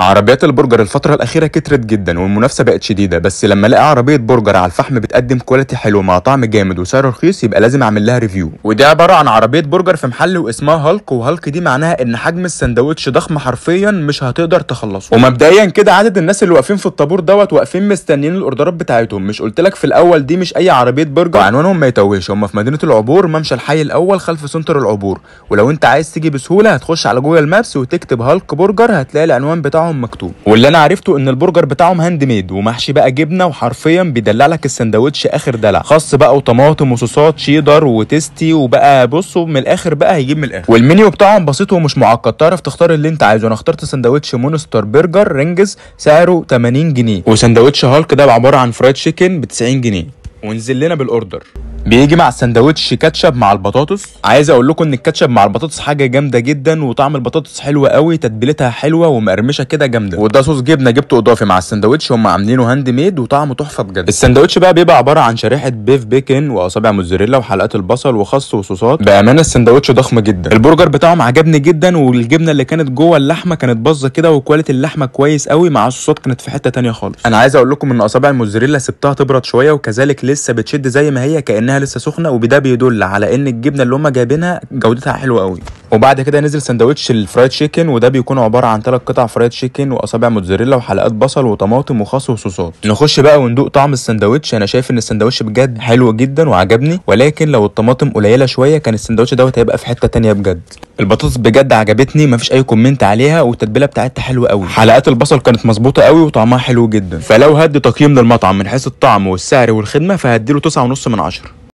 عربيات البرجر الفترة الأخيرة كترت جدا والمنافسة بقت شديدة بس لما الاقي عربية برجر على الفحم بتقدم كواليتي حلو مع طعم جامد وسعر رخيص يبقى لازم أعمل لها ريفيو ودي عبارة عن عربية برجر في محل واسمها هالك وهالك دي معناها إن حجم السندوتش ضخم حرفيا مش هتقدر تخلصه ومبدئيا كده عدد الناس اللي واقفين في الطابور دوت واقفين مستنيين الاوردرات بتاعتهم مش قلت لك في الأول دي مش أي عربية برجر وعنوانهم ما يتوهش هم في مدينة العبور ممشى الحي الأول خلف سنتر العبور ولو أنت عايز تيجي بسهولة هتخش على جوجل مابس وتكتب هالك برجر هتلاقي العنوان بتاعهم بتاعهم مكتوب واللي انا عرفته ان البرجر بتاعهم هاند ميد ومحشي بقى جبنه وحرفيا بيدلع لك السندوتش اخر دلع خاص بقى وطماطم وصوصات شيدر وتيستي وبقى بصوا من الاخر بقى هيجيب من الاخر والمنيو بتاعهم بسيط ومش معقد تعرف تختار اللي انت عايزه انا اخترت سندوتش مونستر برجر رينجز سعره 80 جنيه وسندوتش هالك ده عباره عن فرايد تشيكن ب 90 جنيه ونزل لنا بالاوردر بيجي مع السندوتش كاتشب مع البطاطس عايز اقول لكم ان الكاتشب مع البطاطس حاجه جامده جدا وطعم البطاطس حلو قوي تتبيلتها حلوه ومقرمشه كده جامده وده صوص جبنه جبته اضافي مع السندوتش هم عاملينه هاند ميد وطعمه تحفه بجد السندوتش بقى بيبقى عباره عن شريحه بيف بيكن واصابع موتزاريلا وحلقات البصل وخس وصوصات بامانه السندوتش ضخم جدا البرجر بتاعهم عجبني جدا والجبنه اللي كانت جوه اللحمه كانت باظه كده وكواليتي اللحمه كويس قوي مع الصوصات كانت في حته ثانيه خالص انا عايز اقول لكم ان اصابع الموتزاريلا سبتها تبرد شويه وكذلك لسه بتشد زي ما هي كانها لسه سخنه وده بيدل على ان الجبنه اللي هم جايبينها جودتها حلوه قوي وبعد كده نزل سندوتش الفرايد تشيكن وده بيكون عباره عن ثلاث قطع فرايد تشيكن واصابع موتزاريلا وحلقات بصل وطماطم وخس وصوصات نخش بقى وندوق طعم السندوتش انا شايف ان السندوتش بجد حلو جدا وعجبني ولكن لو الطماطم قليله شويه كان السندوتش دوت هيبقى في حته تانية بجد البطاطس بجد عجبتني مفيش اي كومنت عليها والتتبيله بتاعتها حلوه قوي حلقات البصل كانت مظبوطه قوي وطعمها حلو جدا فلو هدي تقييم للمطعم من حيث الطعم والسعر والخدمه فهديله 9.5 من 10